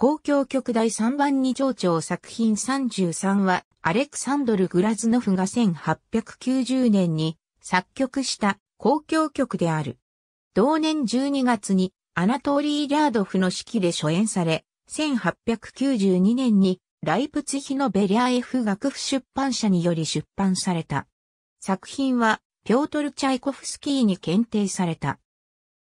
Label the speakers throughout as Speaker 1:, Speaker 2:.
Speaker 1: 公共曲第3番に丁長作品33は、アレクサンドル・グラズノフが1890年に作曲した公共曲である。同年12月にアナトーリー・リャードフの指揮で初演され、1892年にライプツヒのベリャエフ学府出版社により出版された。作品は、ピョートル・チャイコフスキーに検定された。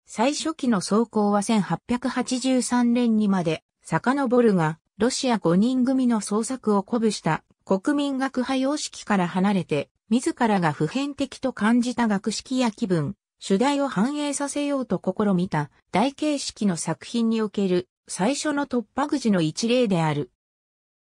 Speaker 1: 最初期の走行は1883年にまで遡るが、ロシア5人組の創作を鼓舞した国民学派様式から離れて、自らが普遍的と感じた学識や気分、主題を反映させようと試みた大形式の作品における最初の突破口の一例である。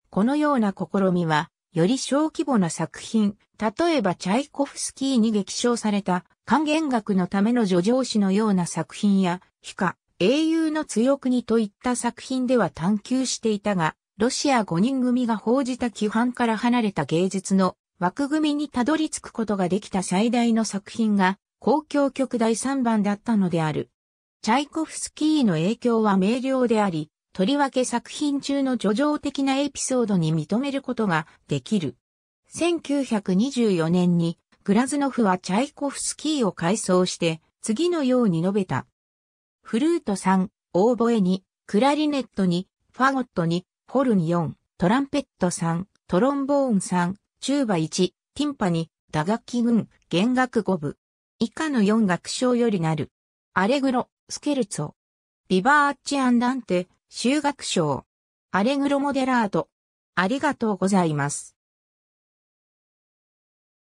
Speaker 1: このような試みは、より小規模な作品、例えばチャイコフスキーに激賞された還元学のための助上詩のような作品や、非化、英雄の強国といった作品では探求していたが、ロシア5人組が報じた規範から離れた芸術の枠組みにたどり着くことができた最大の作品が、公共曲第3番だったのである。チャイコフスキーの影響は明瞭であり、とりわけ作品中の叙情的なエピソードに認めることができる。1924年にグラズノフはチャイコフスキーを改装して次のように述べた。フルート3、オーボエ2、クラリネット2、ファゴット2、ホルン4、トランペット3、トロンボーン3、チューバ1、ティンパ2、打楽器群、弦楽5部。以下の4楽章よりなる。アレグロ、スケルツォ。ビバーッチアンダンテ、修学章。アレグロモデラート。ありがとうございます。